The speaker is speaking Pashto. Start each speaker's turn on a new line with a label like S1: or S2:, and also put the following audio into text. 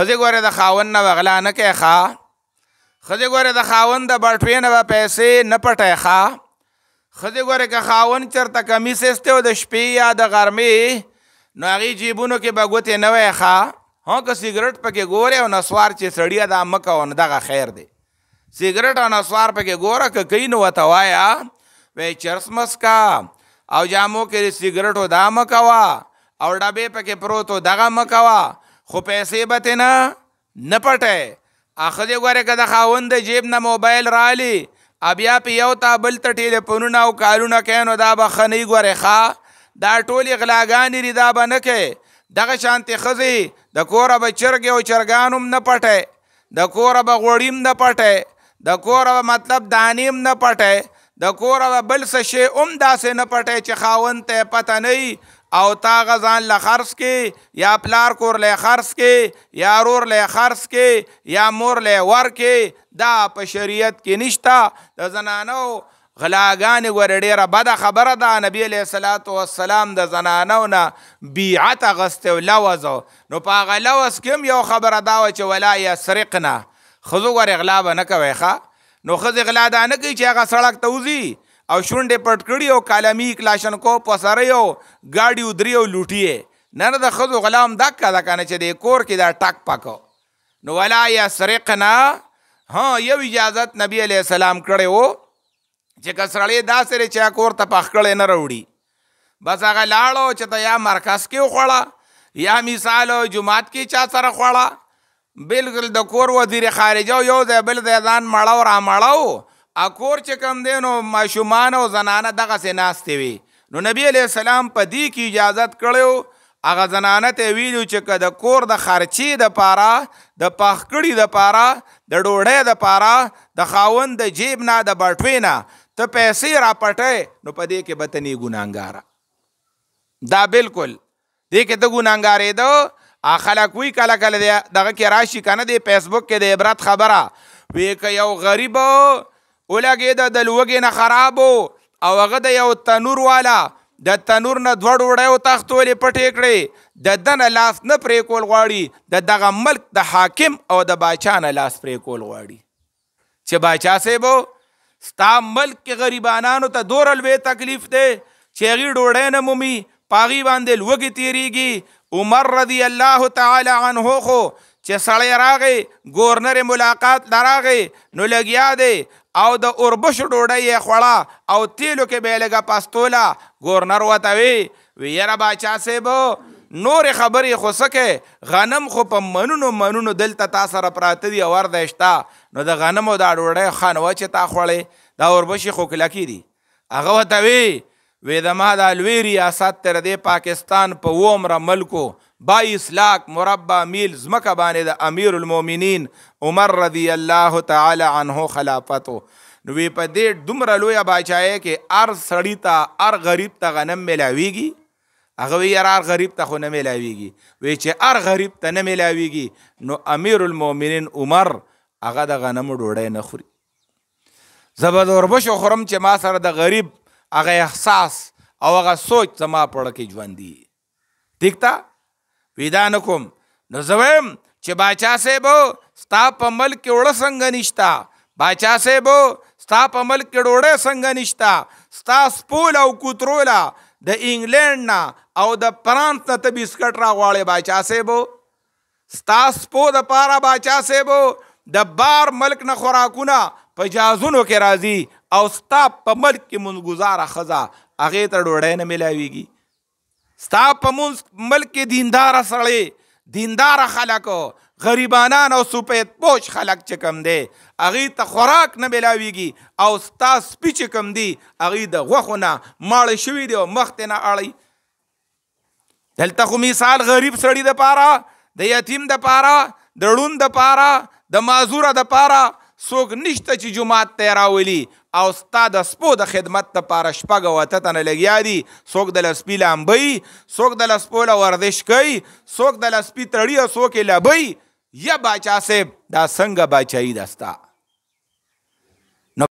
S1: خځه ګوره د خاون نه وغلا نه کوي ښا خځه ګوره د خاون د بټوې نه به پیسې نه پټي ښا خځه ګوره که خاون چرته کمی سسته او د شپې یا د غرمې نو هغه جیبونو کې بغوت نه وای ښا هو که سیګریټ پکې ګوره او نسوار چې سړیا د مکه ون دغه خیر دی سیګریټ او نسوار پکې ګوره که کین وته وایا وې چرس مسکا او جامو کې سیګریټ او دا مکوا او ډبې پکې پروت او دغه مکوا خو پیسې به ته نه نه پټی اخه دې ګوره که د خاوند د جیب نه موبایل رالی بیا په یو تا بل ته ټیلیفونونه او کارونه کوي نو دا به ښه نه وي ګورې ښه دا ټولې غلاګانې دي دا به نه کوي دغه شانتې ښځې د کوره به چرګې او چرګان هم نه پټی د کوره به غوړي هم نه پټی د کوره به مطلب دانې هم نه پټی د کوره به بل څه شی هم داسې نه پټی چې خاوند ته یې پته نه او تا غزان له خرص کې یا پلار کور له خرص کې یا رور له خرص کې یا مور له ور کې دا په شریعت کې نشتا د زنانو غلاګان ور ډیره بده خبره ده نبی علیہ الصلات والسلام د زنانو نه بیعت غست او لوز نو په غلوس کوم یو خبره دا چې ولا یسرقنا خذو ور اغلا نه کوي ښا نو خذ اغلا دا نه کوي چې هغه سړک توزی او شونډې پټ کړي او کالمی کلاشن کو پسره یو گاډي ودري او لوټي نه نه د خزو غلام دک دا کنه چې د کور کې دا ټاک پاکو نو ولا یا سرقنا ها یو اجازت نبی علی السلام کړي وو چې کسړې دا سره چا کور ته پخ کړي نه وروړي بس هغه لاړو چې ته یا مرکز کې خوړه یا مثال جمعات کې چا سره خوړه بالکل د کور وزیر خارجه یو ځای بل ځای ځان مړاو را مړاو اکور چې کم دینو ماشومان او زنانه دغه سي ناشته وي نو نبی عليه السلام په دې کې اجازت کړو هغه زنانه ته ویلو چې د کور د خرچي د پاره د پخکړی د پاره د ډوړې د پاره د خاون د جیب نه د بټوي نه ته پیسې را پټې نو په دې کې بتنی ګناګار دا بالکل دې کې ته ګناګارې دو خلک وی کله کله دغه کې راشي کنه د فیسبوک کې د عبرت خبره وی که یو غریب ولګېده د لوږې نه خراب او هغه د یو تنور والا د تنور نه دوړ وړی او تختولې پټې کړې د دنه لاس نه پرې کول غواړي د دغه ملک د حاکم او د باچا نه لاس پرې کول غواړي چې باچا صاحب ستا ملک کې غریبانانو ته دور لوی تکلیف دی چې هغې ډوډۍ نه مومي پاغي باندې لوږې تیریږي عمر رضی الله تعالی عنہ خو چې سړی راغې گورنر ملاقات لراغې نو لګیا دی او د اوربش ډوډۍ یې خوړه او تیلو کې به لګه پاستوله گورنر وته وی وی یاره باچا صاحب نور خبرې خو سکه غنم خو په منونو منونو دلته تا سره پراته دی اور دشتا نو د غنمو دا ډوډۍ خانوه چې تا خوړې دا اوربش خو کلکی دی هغه وته وی وې د ما د الوی ریاست تر دې پاکستان په پا ومره ملکو 22 لاک مربع میل زمکه باندې د امیر المؤمنین عمر رضی الله تعالی عنه خلافت نو وی په دې دومره لوی بچای کې ار سړی ته ار غریب ته غنم ملاویږي هغه وی ار غریب ته خو نه ملاویږي وی چې ار غریب ته نه ملاویږي نو امیر المؤمنین عمر هغه د غنمو ډوډۍ نه خوري زبر وربش خورم چې ما سره د غریب هغه احساس او هغه سوچ زما پړه کې ژوند دي ٹھیک تا پیدا نکوم نو زویم چې باچا صاحب ستا په ملک کې وړه څنګه نشتا باچا صاحب ستا په ملک کې وړه څنګه نشتا ستا سپول او کوترولا د انګلند نه او د فرانس نه ته بسکټ راغواړي باچا صاحب ستا سپو د پارا باچا صاحب د بار ملک نه خوراکونه په جازونو کې راځي او ستا په ملک کې منګزاره خزا هغه ته ډوډۍ نه ملاويږي ستا په ملک کې دیندار سړی دیندار خلک غریبانان او سپید پوش خلک چې کم دی هغې ته خوراک نه میلاویږي او ستا سپی چې کم دی هغې د غوښو نه ماړه شوي دی او مخته نه اړی دلته خو مثال غریب سړي د پاره د یتیم د پاره د ړوند د پاره د معذوره د پاره څوک نشته چې جومات ته راولي او ستا د سپو د خدمت ته پاره شپګه وته تنه لګیا دي څوک د لسپی لامبي څوک د لسپو له ورزش کوي څوک د لسپی تړي او څوک یې لبي یا باچا صاحب دا څنګه باچایي دستا